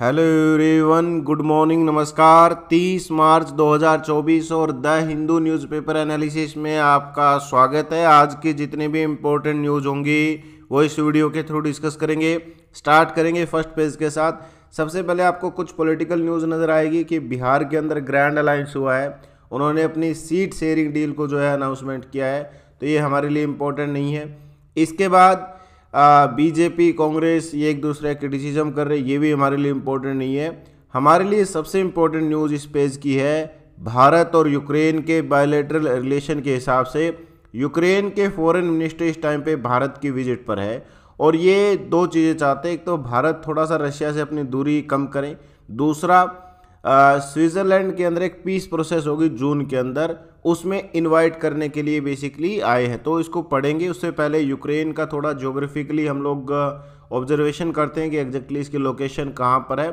hello everyone good morning नमस्कार 30 मार्च 2024 और the Hindu newspaper analysis में आपका स्वागत है आज की जितनी भी इम्पोर्टेंट न्यूज़ होंगी वो इस वीडियो के थ्रू डिस्कस करेंगे स्टार्ट करेंगे फर्स्ट पेज के साथ सबसे पहले आपको कुछ पॉलिटिकल न्यूज़ नज़र आएगी कि बिहार के अंदर ग्रैंड अलायंस हुआ है उन्होंने अपनी सीट शेयरिंग डील को जो है अनाउंसमेंट किया है तो ये हमारे लिए इम्पोर्टेंट नहीं है इसके बाद बीजेपी कांग्रेस ये एक दूसरे क्रिटिसिज्म कर रहे ये भी हमारे लिए इम्पोर्टेंट नहीं है हमारे लिए सबसे इम्पोर्टेंट न्यूज़ इस पेज की है भारत और यूक्रेन के बायोलेटरल रिलेशन के हिसाब से यूक्रेन के फॉरेन मिनिस्टर इस टाइम पे भारत की विजिट पर है और ये दो चीज़ें चाहते हैं एक तो भारत थोड़ा सा रशिया से अपनी दूरी कम करें दूसरा स्विट्ज़रलैंड के अंदर एक पीस प्रोसेस होगी जून के अंदर उसमें इनवाइट करने के लिए बेसिकली आए हैं तो इसको पढ़ेंगे उससे पहले यूक्रेन का थोड़ा जोग्राफिकली हम लोग ऑब्जर्वेशन करते हैं कि एग्जैक्टली इसकी लोकेशन कहाँ पर है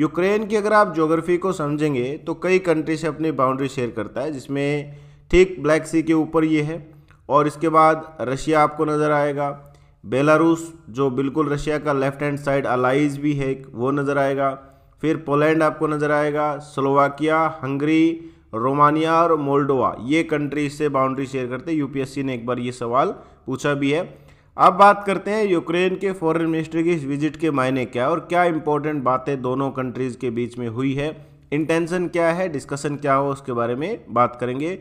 यूक्रेन की अगर आप जोग्राफी को समझेंगे तो कई कंट्री से अपनी बाउंड्री शेयर करता है जिसमें ठीक ब्लैक सी के ऊपर ये है और इसके बाद रशिया आपको नज़र आएगा बेलारूस जो बिल्कुल रशिया का लेफ्ट हैंड साइड अलाइज भी है वो नज़र आएगा फिर पोलैंड आपको नज़र आएगा स्लोवाकिया हंगरी रोमानिया और मोल्डोवा ये कंट्री से बाउंड्री शेयर करते हैं यूपीएससी ने एक बार ये सवाल पूछा भी है अब बात करते हैं यूक्रेन के फॉरेन मिनिस्टर की इस विजिट के मायने क्या और क्या इंपॉर्टेंट बातें दोनों कंट्रीज़ के बीच में हुई है इंटेंशन क्या है डिस्कशन क्या हो उसके बारे में बात करेंगे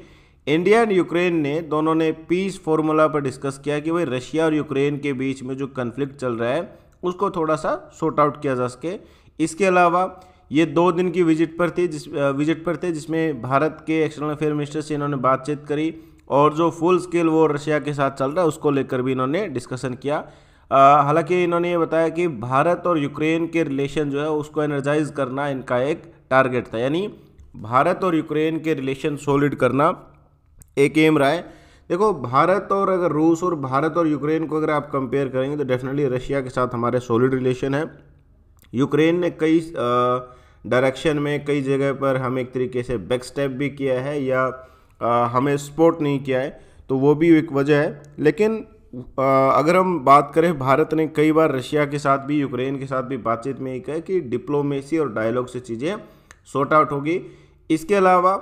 इंडिया एंड यूक्रेन ने दोनों ने पीस फॉर्मूला पर डिस्कस किया कि भाई रशिया और यूक्रेन के बीच में जो कन्फ्लिक्ट चल रहा है उसको थोड़ा सा शॉर्ट आउट किया जा सके इसके अलावा ये दो दिन की विजिट पर थी जिस विजिट पर थे जिसमें भारत के एक्सटर्नल अफेयर मिनिस्टर से इन्होंने बातचीत करी और जो फुल स्केल वो रशिया के साथ चल रहा है उसको लेकर भी इन्होंने डिस्कशन किया हालांकि इन्होंने ये बताया कि भारत और यूक्रेन के रिलेशन जो है उसको एनर्जाइज करना इनका एक टारगेट था यानी भारत और यूक्रेन के रिलेशन सॉलिड करना एक एम रहा है देखो भारत और अगर रूस और भारत और यूक्रेन को अगर आप कंपेयर करेंगे तो डेफिनेटली रशिया के साथ हमारे सॉलिड रिलेशन है यूक्रेन ने कई आ, डायरेक्शन में कई जगह पर हम एक तरीके से बैक स्टेप भी किया है या आ, हमें सपोर्ट नहीं किया है तो वो भी एक वजह है लेकिन अगर हम बात करें भारत ने कई बार रशिया के साथ भी यूक्रेन के साथ भी बातचीत में ये कहा कि डिप्लोमेसी और डायलॉग से चीज़ें सॉर्ट आउट होगी इसके अलावा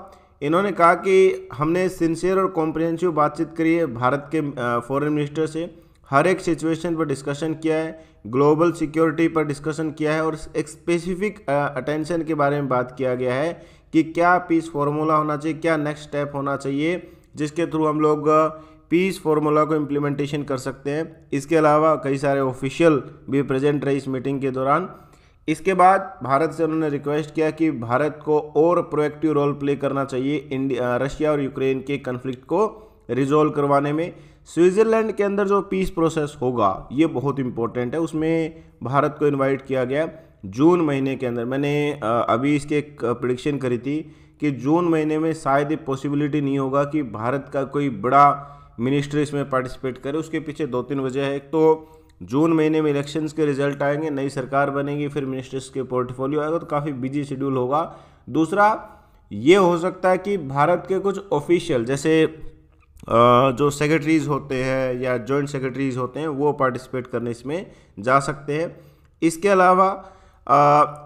इन्होंने कहा कि हमने सिंसियर और कॉम्प्रिहेंसिव बातचीत करी है भारत के फॉरेन मिनिस्टर से हर एक सिचुएशन पर डिस्कशन किया है ग्लोबल सिक्योरिटी पर डिस्कशन किया है और एक स्पेसिफिक अटेंशन के बारे में बात किया गया है कि क्या पीस फॉर्मूला होना चाहिए क्या नेक्स्ट स्टेप होना चाहिए जिसके थ्रू हम लोग पीस फार्मूला को इम्प्लीमेंटेशन कर सकते हैं इसके अलावा कई सारे ऑफिशियल भी प्रेजेंट रहे इस मीटिंग के दौरान इसके बाद भारत से उन्होंने रिक्वेस्ट किया कि भारत को और प्रोएक्टिव रोल प्ले करना चाहिए इंडिया रशिया और यूक्रेन के कन्फ्लिक्ट को रिजोल्व करवाने में स्विट्ज़रलैंड के अंदर जो पीस प्रोसेस होगा ये बहुत इंपॉर्टेंट है उसमें भारत को इनवाइट किया गया जून महीने के अंदर मैंने अभी इसके एक प्रडिक्शन करी थी कि जून महीने में शायद ये पॉसिबिलिटी नहीं होगा कि भारत का कोई बड़ा मिनिस्टर इसमें पार्टिसिपेट करे उसके पीछे दो तीन वजह है एक तो जून महीने में इलेक्शंस के रिजल्ट आएंगे नई सरकार बनेगी फिर मिनिस्टर्स के पोर्टफोलियो आएगा तो काफ़ी बिजी शेड्यूल होगा दूसरा ये हो सकता है कि भारत के कुछ ऑफिशियल जैसे जो सेक्रेटरीज़ होते हैं या जॉइंट सेक्रेटरीज़ होते हैं वो पार्टिसिपेट करने इसमें जा सकते हैं इसके अलावा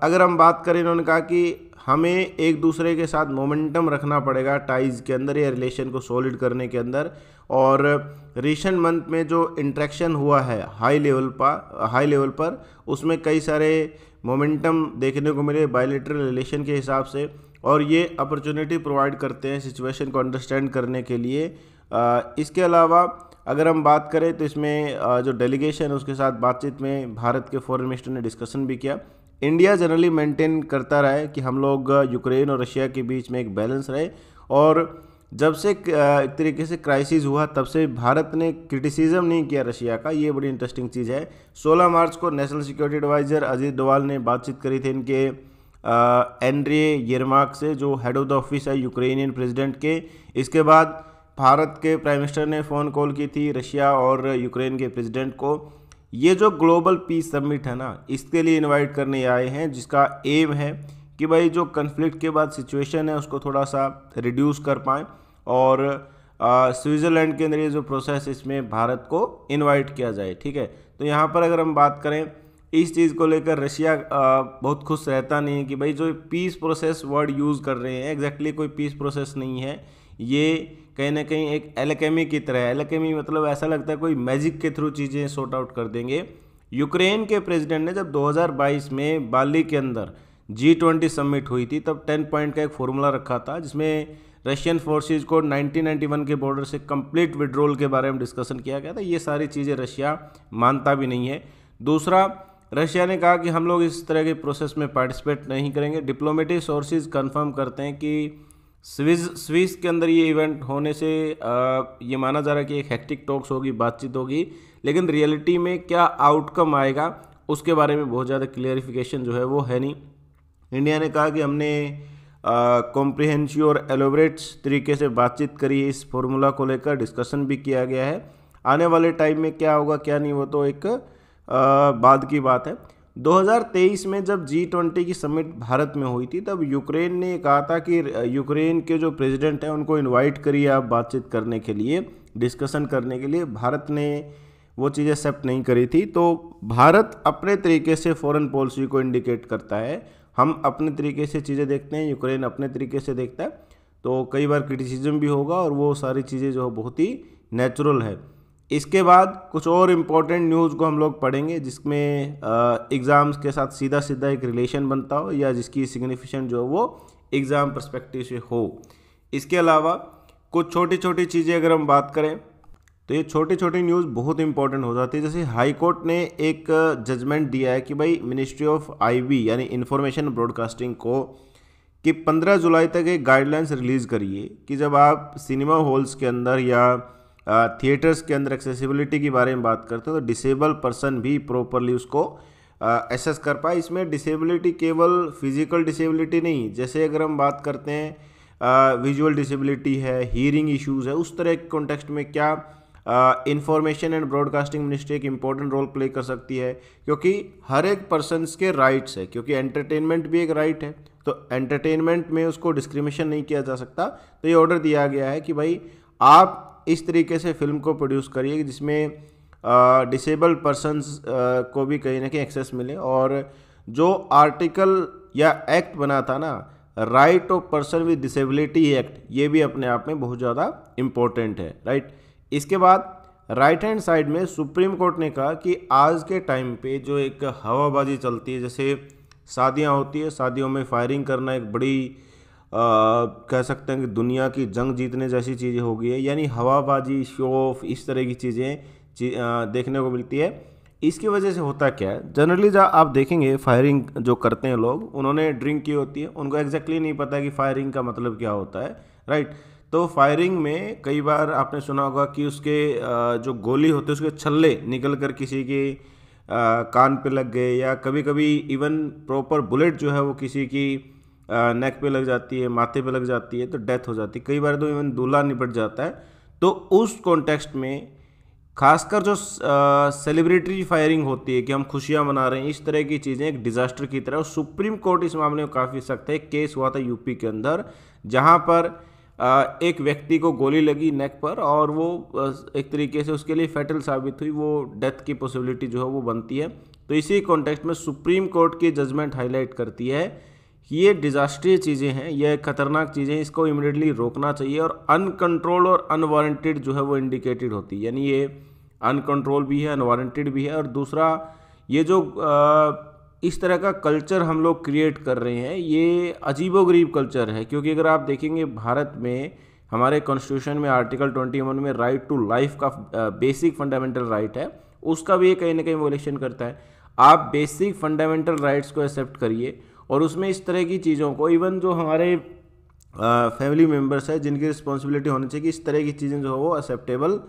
अगर हम बात करें इन्होंने कहा कि हमें एक दूसरे के साथ मोमेंटम रखना पड़ेगा टाइज़ के अंदर या रिलेशन को सॉलिड करने के अंदर और रिसेंट मंथ में जो इंट्रैक्शन हुआ है हाई लेवल पर हाई लेवल पर उसमें कई सारे मोमेंटम देखने को मिले बायोलेटरल रिलेशन के हिसाब से और ये अपॉर्चुनिटी प्रोवाइड करते हैं सिचुएशन को अंडरस्टैंड करने के लिए इसके अलावा अगर हम बात करें तो इसमें जो डेलीगेशन है उसके साथ बातचीत में भारत के फॉरेन मिनिस्टर ने डिस्कशन भी किया इंडिया जनरली मेंटेन करता रहा है कि हम लोग यूक्रेन और रशिया के बीच में एक बैलेंस रहे और जब से एक तरीके से क्राइसिस हुआ तब से भारत ने क्रिटिसिज्म नहीं किया रशिया का ये बड़ी इंटरेस्टिंग चीज़ है 16 मार्च को national security adviser Ajit Doval ने बातचीत करी थी इनके एनरे यमार्क से जो हेड ऑफ द ऑफिस है यूक्रेनियन प्रेसिडेंट के इसके बाद भारत के प्राइम मिनिस्टर ने फ़ोन कॉल की थी रशिया और यूक्रेन के प्रेसिडेंट को ये जो ग्लोबल पीस समिट है ना इसके लिए इनवाइट करने आए हैं जिसका एम है कि भाई जो कन्फ्लिक्ट के बाद सिचुएशन है उसको थोड़ा सा रिड्यूस कर पाएँ और स्विट्ज़रलैंड के अंदर ये जो प्रोसेस इसमें भारत को इन्वाइट किया जाए ठीक है तो यहाँ पर अगर हम बात करें इस चीज़ को लेकर रशिया बहुत खुश रहता नहीं है कि भाई जो पीस प्रोसेस वर्ड यूज़ कर रहे हैं एग्जैक्टली कोई पीस प्रोसेस नहीं है ये कहीं ना कहीं एक एलकेमी की तरह है एलकेमी मतलब ऐसा लगता है कोई मैजिक के थ्रू चीज़ें सॉर्ट आउट कर देंगे यूक्रेन के प्रेसिडेंट ने जब 2022 में बाली के अंदर जी ट्वेंटी सबमिट हुई थी तब 10 पॉइंट का एक फॉर्मूला रखा था जिसमें रशियन फोर्सेज को 1991 के बॉर्डर से कंप्लीट विड्रोल के बारे में डिस्कशन किया गया था ये सारी चीज़ें रशिया मानता भी नहीं है दूसरा रशिया ने कहा कि हम लोग इस तरह के प्रोसेस में पार्टिसिपेट नहीं करेंगे डिप्लोमेटिक सोर्सेज कंफर्म करते हैं कि स्विज स्विस के अंदर ये इवेंट होने से ये माना जा रहा है कि एक हेक्टिक टॉक्स होगी बातचीत होगी लेकिन रियलिटी में क्या आउटकम आएगा उसके बारे में बहुत ज़्यादा क्लियरिफिकेशन जो है वो है नहीं इंडिया ने कहा कि हमने कॉम्प्रिहेंसिव और एलोबरेट तरीके से बातचीत करी इस फॉर्मूला को लेकर डिस्कशन भी किया गया है आने वाले टाइम में क्या होगा क्या नहीं वो तो एक बाद की बात है 2023 में जब जी ट्वेंटी की समिट भारत में हुई थी तब यूक्रेन ने कहा था कि यूक्रेन के जो प्रेसिडेंट हैं उनको इनवाइट करिए आप बातचीत करने के लिए डिस्कशन करने के लिए भारत ने वो चीज़ एक्सेप्ट नहीं करी थी तो भारत अपने तरीके से फॉरेन पॉलिसी को इंडिकेट करता है हम अपने तरीके से चीज़ें देखते हैं यूक्रेन अपने तरीके से देखता है तो कई बार क्रिटिसिज्म भी होगा और वो सारी चीज़ें जो बहुत ही नेचुरल है इसके बाद कुछ और इम्पोर्टेंट न्यूज़ को हम लोग पढ़ेंगे जिसमें एग्ज़ाम्स के साथ सीधा सीधा एक रिलेशन बनता हो या जिसकी सिग्निफिकेंट जो वो एग्ज़ाम परस्पेक्टिव से हो इसके अलावा कुछ छोटी छोटी चीज़ें अगर हम बात करें तो ये छोटी छोटी न्यूज़ बहुत इंपॉर्टेंट हो जाती है जैसे हाई कोर्ट ने एक जजमेंट दिया है कि भाई मिनिस्ट्री ऑफ आईवी यानी इन्फॉर्मेशन ब्रॉडकास्टिंग को कि 15 जुलाई तक एक गाइडलाइंस रिलीज़ करिए कि जब आप सिनेमा हॉल्स के अंदर या थिएटर्स के अंदर एक्सेसिबिलिटी के बारे में बात करते हैं तो डिसेबल पर्सन भी प्रॉपरली उसको एसेस कर पाए इसमें डिसेबिलिटी केवल फिजिकल डिसेबिलिटी नहीं जैसे अगर हम बात करते हैं विजुअल डिसेबिलिटी है हीरिंग इश्यूज़ है उस तरह के कॉन्टेक्स्ट में क्या इंफॉर्मेशन एंड ब्रॉडकास्टिंग मिनिस्ट्री एक इम्पॉर्टेंट रोल प्ले कर सकती है क्योंकि हर एक पर्सन के राइट्स है क्योंकि एंटरटेनमेंट भी एक राइट है तो एंटरटेनमेंट में उसको डिस्क्रिमिनेशन नहीं किया जा सकता तो ये ऑर्डर दिया गया है कि भाई आप इस तरीके से फिल्म को प्रोड्यूस करिए जिसमें डिसेबल पर्सनस को भी कहीं ना कहीं एक्सेस मिले और जो आर्टिकल या एक्ट बना था ना right of person with disability act ये भी अपने आप में बहुत ज़्यादा इम्पोर्टेंट है राइट इसके बाद राइट हैंड साइड में सुप्रीम कोर्ट ने कहा कि आज के टाइम पे जो एक हवाबाजी चलती है जैसे शादियाँ होती है शादियों में फायरिंग करना एक बड़ी कह सकते हैं कि दुनिया की जंग जीतने जैसी चीज़ें हो गई है यानी हवाबाजी शो ऑफ इस तरह की चीज़ें ची, देखने को मिलती है इसकी वजह से होता क्या है जनरली जब आप देखेंगे फायरिंग जो करते हैं लोग उन्होंने ड्रिंक की होती है उनको एग्जैक्टली नहीं पता कि फायरिंग का मतलब क्या होता है राइट तो फायरिंग में कई बार आपने सुना होगा कि उसके जो गोली होती है उसके छल्ले निकल कर किसी के कान पे लग गए या कभी कभी इवन प्रॉपर बुलेट जो है वो किसी की नेक पे लग जाती है माथे पे लग जाती है तो डेथ हो जाती है कई बार तो इवन दूल्हा निपट जाता है तो उस कॉन्टेक्स्ट में खासकर जो सेलिब्रिटी फायरिंग होती है कि हम खुशियां मना रहे हैं इस तरह की चीज़ें एक डिज़ास्टर की तरह और सुप्रीम कोर्ट इस मामले में काफ़ी सख्त है केस हुआ था यूपी के अंदर जहां पर एक व्यक्ति को गोली लगी नेक पर और वो एक तरीके से उसके लिए फैटल साबित हुई वो डेथ की पॉसिबिलिटी जो है वो बनती है तो इसी कॉन्टेक्स्ट में सुप्रीम कोर्ट की जजमेंट हाईलाइट करती है ये डिजास्ट्रिय चीज़ें हैं यह खतरनाक चीज़ें इसको इमिडिएटली रोकना चाहिए और अनकंट्रोल और अनवारंटेड जो है वो इंडिकेटेड होती है यानी ये अनकंट्रोल भी है अनवारंटेड भी है और दूसरा ये जो इस तरह का कल्चर हम लोग क्रिएट कर रहे हैं ये अजीबोगरीब कल्चर है क्योंकि अगर आप देखेंगे भारत में हमारे कॉन्स्टिट्यूशन में आर्टिकल ट्वेंटी में राइट टू लाइफ का बेसिक फंडामेंटल राइट है उसका भी कहीं ना कहीं वोलेशन करता है आप बेसिक फंडामेंटल राइट्स को एक्सेप्ट करिए और उसमें इस तरह की चीज़ों को इवन जो हमारे फैमिली मेम्बर्स है जिनकी रिस्पॉन्सिबिलिटी होनी चाहिए कि इस तरह की चीज़ें जो हो वो एक्सेप्टेबल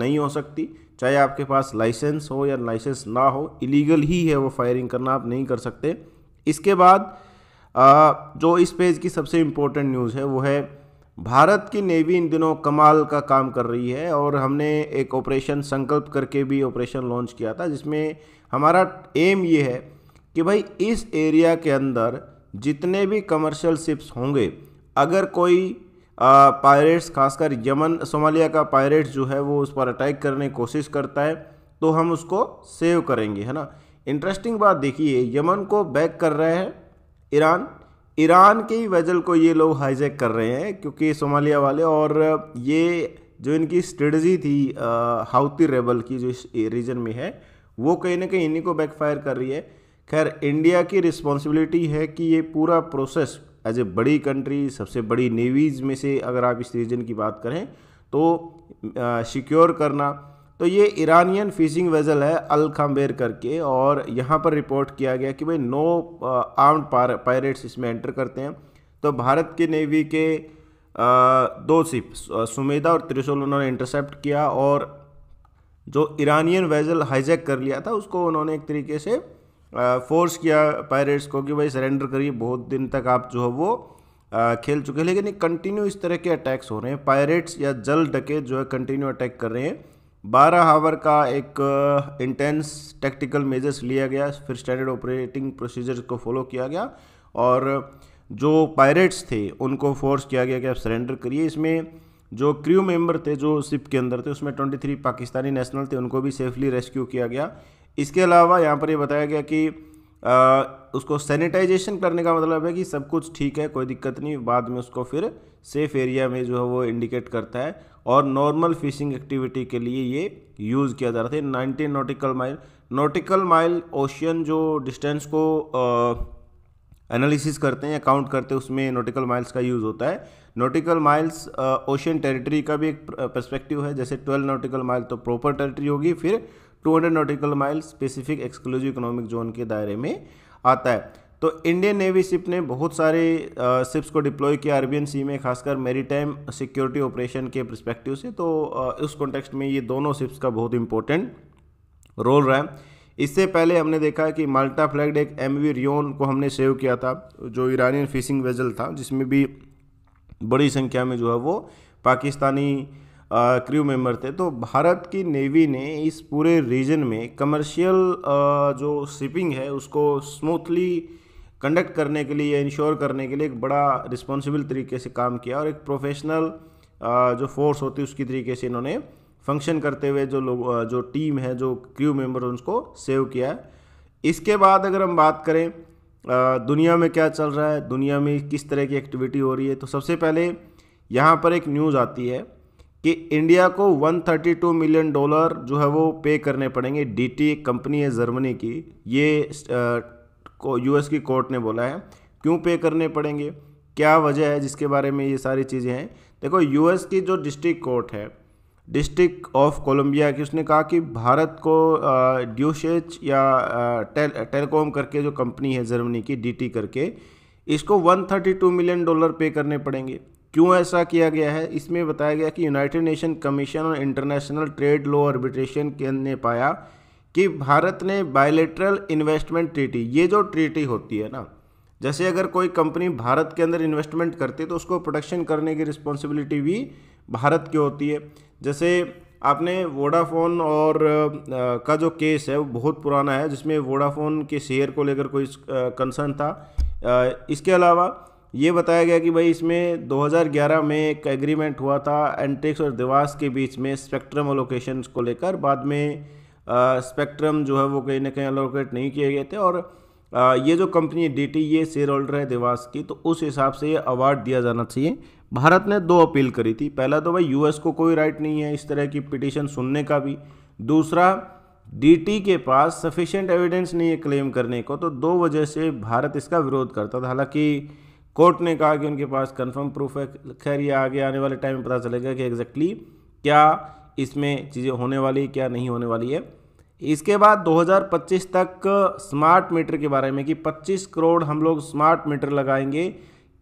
नहीं हो सकती चाहे आपके पास लाइसेंस हो या लाइसेंस ना हो इलीगल ही है वो फायरिंग करना आप नहीं कर सकते इसके बाद आ, जो इस पेज की सबसे इम्पोर्टेंट न्यूज़ है वो है भारत की नेवी इन दिनों कमाल का काम कर रही है और हमने एक ऑपरेशन संकल्प करके भी ऑपरेशन लॉन्च किया था जिसमें हमारा एम ये है कि भाई इस एरिया के अंदर जितने भी कमर्शियल शिप्स होंगे अगर कोई पायरेट्स खासकर यमन सोमालिया का पायरेट्स जो है वो उस पर अटैक करने की कोशिश करता है तो हम उसको सेव करेंगे है ना इंटरेस्टिंग बात देखिए यमन को बैक कर रहे हैं ईरान ईरान के वेजल को ये लोग हाईजैक कर रहे हैं क्योंकि सोमालिया वाले और ये जो इनकी स्ट्रेटजी थी हाउती रेबल की जो इस रीजन में है वो कहीं ना कहीं इन्हीं को बैकफायर कर रही है खैर इंडिया की रिस्पॉन्सिबिलिटी है कि ये पूरा प्रोसेस एज ए बड़ी कंट्री सबसे बड़ी नेवीज़ में से अगर आप इस रीजन की बात करें तो सिक्योर करना तो ये ईरानियन फिशिंग वेज़ल है अल खम्बेर करके और यहाँ पर रिपोर्ट किया गया कि भाई नो आर्म्ड पायरेट्स इसमें एंटर करते हैं तो भारत के नेवी के आ, दो सिप सुमेधा और त्रिशूल उन्होंने इंटरसेप्ट किया और जो ईरानियन वेज़ल हाईजैक कर लिया था उसको उन्होंने एक तरीके से फोर्स किया पायरेट्स को कि भाई सरेंडर करिए बहुत दिन तक आप जो है वो खेल चुके हैं लेकिन ये कंटिन्यू इस तरह के अटैक्स हो रहे हैं पायरेट्स या जल डके जो है कंटिन्यू अटैक कर रहे हैं बारह आवर का एक इंटेंस टेक्टिकल मेजर्स लिया गया फिर स्टैंडर्ड ऑपरेटिंग प्रोसीजर को फॉलो किया गया और जो पायरेट्स थे उनको फोर्स किया गया कि आप सरेंडर करिए इसमें जो क्रू मेंबर थे जो शिप के अंदर थे उसमें 23 पाकिस्तानी नेशनल थे उनको भी सेफली रेस्क्यू किया गया इसके अलावा यहाँ पर ये यह बताया गया कि आ, उसको सैनिटाइजेशन करने का मतलब है कि सब कुछ ठीक है कोई दिक्कत नहीं बाद में उसको फिर सेफ एरिया में जो है वो इंडिकेट करता है और नॉर्मल फिशिंग एक्टिविटी के लिए ये यूज़ किया जा रहा था nineteen nautical mile nautical mile ocean जो डिस्टेंस को एनालिसिस करते हैं या काउंट करते हैं उसमें नोटिकल माइल्स का यूज़ होता है नोटिकल माइल्स ओशियन टेरिटरी का भी एक पर्सपेक्टिव है जैसे ट्वेल्व नोटिकल माइल तो प्रॉपर टेरिटरी होगी फिर 200 nautical mile specific exclusive economic zone के दायरे में आता है तो इंडियन नेवी शिप ने बहुत सारे शिप्स को डिप्लॉय किया अरबियन सी में खासकर टाइम सिक्योरिटी ऑपरेशन के परस्पेक्टिव से तो उस कॉन्टेक्स्ट में ये दोनों शिप्स का बहुत इंपॉर्टेंट रोल रहा है इससे पहले हमने देखा कि माल्टा फ्लैग्ड एक एम वी रियोन को हमने सेव किया था जो ईरानियन फिशिंग वेजल था जिसमें भी बड़ी संख्या में जो है वो पाकिस्तानी क्रू मेंबर थे तो भारत की नेवी ने इस पूरे रीजन में कमर्शियल जो शिपिंग है उसको स्मूथली कंडक्ट करने के लिए या इंश्योर करने के लिए एक बड़ा रिस्पॉन्सिबल तरीके से काम किया और एक प्रोफेशनल जो फोर्स होती है उसकी तरीके से इन्होंने फंक्शन करते हुए जो लोग जो टीम है जो क्रू मेंबर उनको सेव किया है इसके बाद अगर हम बात करें दुनिया में क्या चल रहा है दुनिया में किस तरह की एक्टिविटी हो रही है तो सबसे पहले यहाँ पर एक न्यूज़ आती है कि इंडिया को 132 मिलियन डॉलर जो है वो पे करने पड़ेंगे डीटी कंपनी है जर्मनी की ये यूएस की कोर्ट ने बोला है क्यों पे करने पड़ेंगे क्या वजह है जिसके बारे में ये सारी चीज़ें हैं देखो यूएस की जो डिस्ट्रिक्ट कोर्ट है डिस्ट्रिक्ट ऑफ कोलंबिया की उसने कहा कि भारत को ड्यूशेच या टेल टेलीकॉम करके जो कंपनी है जर्मनी की डीटी करके इसको 132 मिलियन डॉलर पे करने पड़ेंगे क्यों ऐसा किया गया है इसमें बताया गया कि यूनाइटेड नेशन कमीशन और इंटरनेशनल ट्रेड लॉ ऑर्बिट्रेशन ने पाया कि भारत ने बायोलेटरल इन्वेस्टमेंट ट्रीटी ये जो ट्रीटी होती है ना जैसे अगर कोई कंपनी भारत के अंदर इन्वेस्टमेंट करती है तो उसको प्रोडक्शन करने की रिस्पॉन्सिबिलिटी भी भारत की होती है जैसे आपने वोडाफोन और का जो केस है वो बहुत पुराना है जिसमें वोडाफोन के शेयर को लेकर कोई कंसर्न था इसके अलावा ये बताया गया कि भाई इसमें 2011 में एक एग्रीमेंट हुआ था एंटेक्स और देवास के बीच में स्पेक्ट्रम अलोकेशन को लेकर बाद में स्पेक्ट्रम जो है वो कहीं ना कहीं अलोकेट नहीं किए गए थे और आ, ये जो कंपनी डी टी ये शेयर होल्डर है देवास की तो उस हिसाब से ये अवार्ड दिया जाना चाहिए भारत ने दो अपील करी थी पहला तो भाई यूएस को कोई राइट नहीं है इस तरह की पिटिशन सुनने का भी दूसरा डीटी के पास सफिशेंट एविडेंस नहीं है क्लेम करने को तो दो वजह से भारत इसका विरोध करता था हालांकि कोर्ट ने कहा कि उनके पास कंफर्म प्रूफ है खैर ये आगे आने वाले टाइम में पता चलेगा कि एग्जैक्टली क्या इसमें चीज़ें होने वाली क्या नहीं होने वाली है इसके बाद 2025 तक स्मार्ट मीटर के बारे में कि 25 करोड़ हम लोग स्मार्ट मीटर लगाएंगे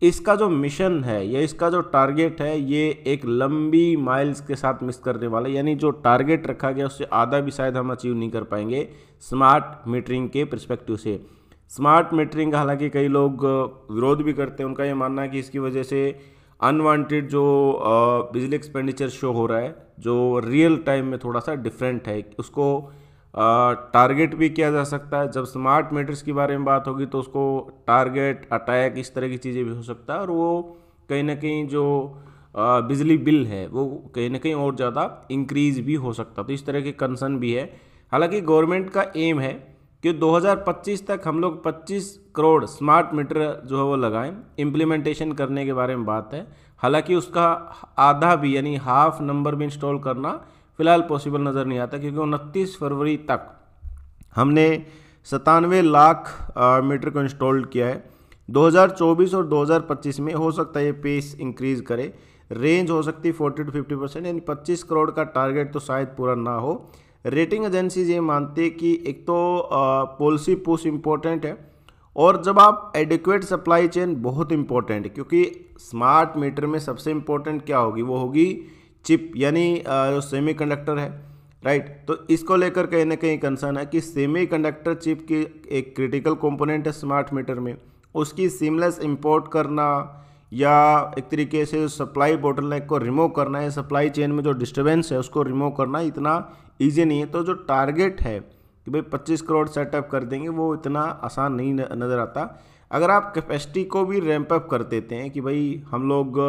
इसका जो मिशन है या इसका जो टारगेट है ये एक लंबी माइल्स के साथ मिस करने वाला यानी जो टारगेट रखा गया उससे आधा भी शायद हम अचीव नहीं कर पाएंगे स्मार्ट मीटरिंग के परस्पेक्टिव से स्मार्ट मीटरिंग का हालांकि कई लोग विरोध भी करते हैं उनका ये मानना है कि इसकी वजह से अनवांटेड जो बिजली एक्सपेंडिचर शो हो रहा है जो रियल टाइम में थोड़ा सा डिफरेंट है उसको टारगेट भी किया जा सकता है जब स्मार्ट मीटर्स के बारे में बात होगी तो उसको टारगेट अटैक इस तरह की चीज़ें भी हो सकता है और वो कहीं ना कहीं जो बिजली बिल है वो कहीं ना कहीं और ज़्यादा इंक्रीज भी हो सकता तो इस तरह के कंसर्न भी है हालांकि गवर्नमेंट का एम है कि 2025 तक हम लोग 25 करोड़ स्मार्ट मीटर जो है वो लगाएं इम्प्लीमेंटेशन करने के बारे में बात है हालांकि उसका आधा भी यानी हाफ नंबर भी इंस्टॉल करना फ़िलहाल पॉसिबल नज़र नहीं आता क्योंकि उनतीस फरवरी तक हमने सतानवे लाख मीटर को इंस्टॉल किया है 2024 और 2025 में हो सकता है ये पेस इंक्रीज़ करे रेंज हो सकती है फोर्टी टू फिफ्टी परसेंट यानी पच्चीस करोड़ का टारगेट तो शायद पूरा ना हो रेटिंग एजेंसी ये मानती है कि एक तो पॉलिसी पुश इम्पोर्टेंट है और जब आप एडिक्वेट सप्लाई चेन बहुत इम्पोर्टेंट है क्योंकि स्मार्ट मीटर में सबसे इम्पोर्टेंट क्या होगी वो होगी चिप यानी जो सेमी कंडक्टर है राइट तो इसको लेकर कहीं ना कहीं कंसर्न है कि सेमी कंडक्टर चिप की एक क्रिटिकल कंपोनेंट है स्मार्ट मीटर में उसकी सीमलेस इंपोर्ट करना या एक तरीके से सप्लाई बोटलनेक को रिमूव करना है सप्लाई चेन में जो डिस्टर्बेंस है उसको रिमूव करना इतना ईजी नहीं है तो जो टारगेट है कि भाई पच्चीस करोड़ सेटअप कर देंगे वो इतना आसान नहीं नज़र आता अगर आप कैपेसिटी को भी रैंप अप कर देते हैं कि भाई हम लोग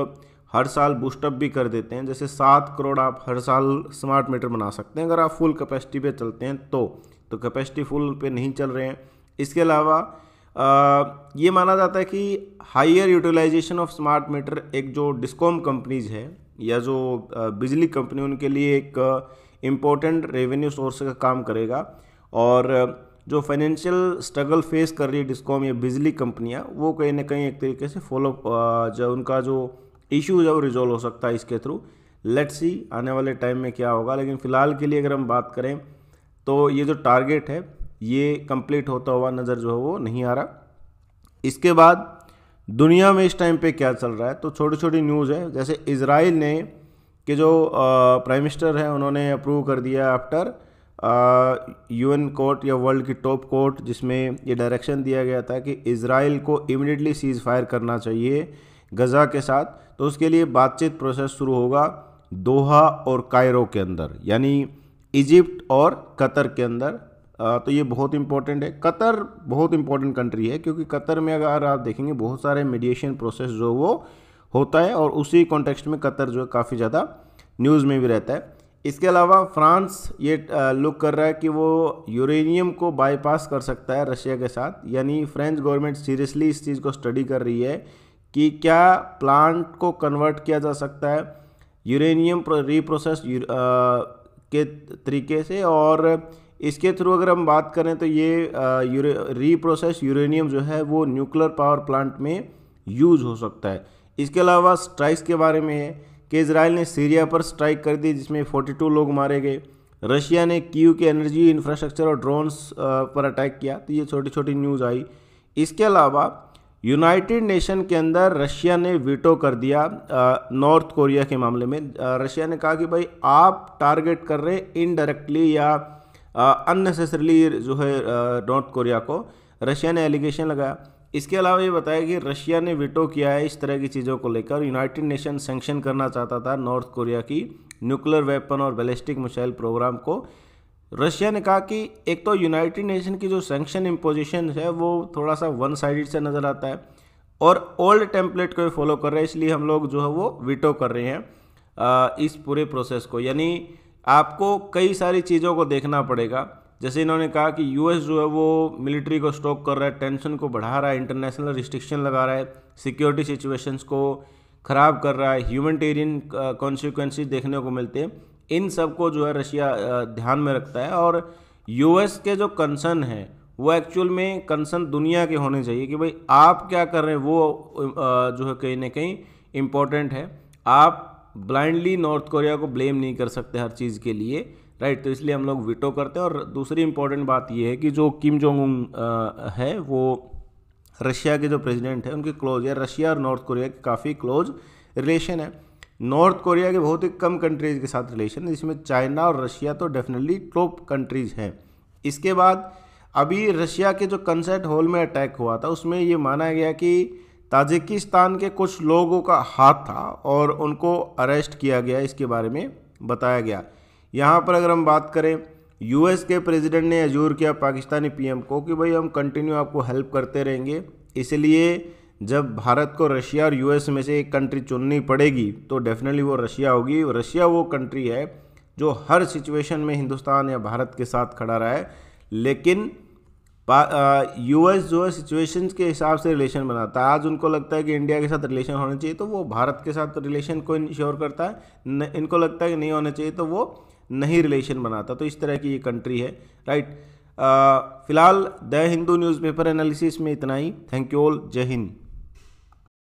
हर साल बूस्टअप भी कर देते हैं जैसे सात करोड़ आप हर साल स्मार्ट मीटर बना सकते हैं अगर आप फुल कैपेसिटी पे चलते हैं तो तो कैपेसिटी फुल पे नहीं चल रहे हैं इसके अलावा ये माना जाता है कि higher utilisation of smart meter एक जो डिस्कॉम कंपनीज है या जो बिजली कंपनी उनके लिए एक इम्पोर्टेंट रेवेन्यू सोर्स का काम करेगा और जो फाइनेंशियल स्ट्रगल फेस कर रही है डिस्कॉम या बिजली कंपनियां वो कहीं ना कहीं एक तरीके से फॉलो जो उनका जो इश्यूज है वो रिजॉल्व हो सकता है इसके थ्रू लेट्स सी आने वाले टाइम में क्या होगा लेकिन फ़िलहाल के लिए अगर हम बात करें तो ये जो टारगेट है ये कंप्लीट होता हुआ नज़र जो है वो नहीं आ रहा इसके बाद दुनिया में इस टाइम पे क्या चल रहा है तो छोटी छोटी न्यूज़ है जैसे इसराइल ने के जो प्राइम मिनिस्टर हैं उन्होंने अप्रूव कर दिया आफ्टर यूएन कोर्ट या वर्ल्ड की टॉप कोर्ट जिसमें ये डायरेक्शन दिया गया था कि इसराइल को इमिडिएटली सीज़ फायर करना चाहिए गज़ा के साथ तो उसके लिए बातचीत प्रोसेस शुरू होगा दोहा और कायरो के अंदर यानी इजिप्ट और कतर के अंदर तो ये बहुत इंपॉर्टेंट है कतर बहुत इंपॉर्टेंट कंट्री है क्योंकि कतर में अगर आप देखेंगे बहुत सारे मीडिएशन प्रोसेस जो वो होता है और उसी कॉन्टेक्स्ट में कतर जो है काफ़ी ज़्यादा न्यूज़ में भी रहता है इसके अलावा फ्रांस ये लुक कर रहा है कि वो यूरेनियम को बाईपास कर सकता है रशिया के साथ यानी फ्रेंच गवर्नमेंट सीरियसली इस चीज़ को स्टडी कर रही है कि क्या प्लांट को कन्वर्ट किया जा सकता है यूरेनियम रीप्रोसेस के तरीके से और इसके थ्रू अगर हम बात करें तो ये रीप्रोसेस यूरेनियम जो है वो न्यूक्लियर पावर प्लांट में यूज़ हो सकता है इसके अलावा स्ट्राइक्स के बारे में है कि इसराइल ने सीरिया पर स्ट्राइक कर दी जिसमें 42 लोग मारे गए रशिया ने क्यू के एनर्जी इंफ्रास्ट्रक्चर और ड्रोन्स पर अटैक किया तो ये छोटी छोटी न्यूज़ आई इसके अलावा यूनाइटेड नेशन के अंदर रशिया ने वीटो कर दिया नॉर्थ कोरिया के मामले में रशिया ने कहा कि भाई आप टारगेट कर रहे इनडायरेक्टली या अननेसेसरली जो है नॉर्थ कोरिया को रशिया ने एलिगेशन लगाया इसके अलावा ये बताया कि रशिया ने विटो किया है इस तरह की चीज़ों को लेकर यूनाइटेड नेशन सेंक्शन करना चाहता था नॉर्थ कोरिया की न्यूक्लियर वेपन और बैलिस्टिक मिसाइल प्रोग्राम को रशिया ने कहा कि एक तो यूनाइटेड नेशन की जो सेंक्शन इम्पोजिशन है वो थोड़ा सा वन साइड से नज़र आता है और ओल्ड टेम्पलेट को फॉलो कर रहे हैं इसलिए हम लोग जो है वो विटो कर रहे हैं इस पूरे प्रोसेस को यानी आपको कई सारी चीज़ों को देखना पड़ेगा जैसे इन्होंने कहा कि यूएस जो है वो मिलिट्री को स्टॉक कर रहा है टेंशन को बढ़ा रहा है इंटरनेशनल रिस्ट्रिक्शन लगा रहा है सिक्योरिटी सिचुएशंस को ख़राब कर रहा है ह्यूमनटेरियन कॉन्सिक्वेंसिस देखने को मिलते हैं इन सब को जो है रशिया ध्यान में रखता है और यूएस के जो कंसर्न हैं वो एक्चुअल में कंसर्न दुनिया के होने चाहिए कि भाई आप क्या कर रहे हैं वो जो है कहीं ना कहीं इम्पोर्टेंट है आप ब्लाइंडली नॉर्थ कोरिया को ब्लेम नहीं कर सकते हर चीज़ के लिए राइट तो इसलिए हम लोग विटो करते हैं और दूसरी इंपॉर्टेंट बात यह है कि जो किम जोंग है वो रशिया के जो प्रेसिडेंट है उनके क्लोज या रशिया और नॉर्थ कोरिया के काफ़ी क्लोज रिलेशन है नॉर्थ कोरिया के बहुत ही कम कंट्रीज़ के साथ रिलेशन है जिसमें चाइना और रशिया तो डेफिनेटली टॉप कंट्रीज़ हैं इसके बाद अभी रशिया के जो कंसर्ट हॉल में अटैक हुआ था उसमें ये माना गया कि ताजिकिस्तान के कुछ लोगों का हाथ था और उनको अरेस्ट किया गया इसके बारे में बताया गया यहाँ पर अगर हम बात करें यूएस के प्रेसिडेंट ने अजूर किया पाकिस्तानी पीएम को कि भाई हम कंटिन्यू आपको हेल्प करते रहेंगे इसलिए जब भारत को रशिया और यूएस में से एक कंट्री चुननी पड़ेगी तो डेफिनेटली वो रशिया होगी रशिया वो कंट्री है जो हर सिचुएशन में हिंदुस्तान या भारत के साथ खड़ा रहा है लेकिन यूएस जो है सिचुएशन के हिसाब से रिलेशन बनाता है आज उनको लगता है कि इंडिया के साथ रिलेशन होना चाहिए तो वो भारत के साथ रिलेशन को इंश्योर करता है न, इनको लगता है कि नहीं होना चाहिए तो वो नहीं रिलेशन बनाता तो इस तरह की ये कंट्री है राइट फिलहाल द हिंदू न्यूज़पेपर एनालिसिस में इतना ही थैंक यू ऑल जय हिंद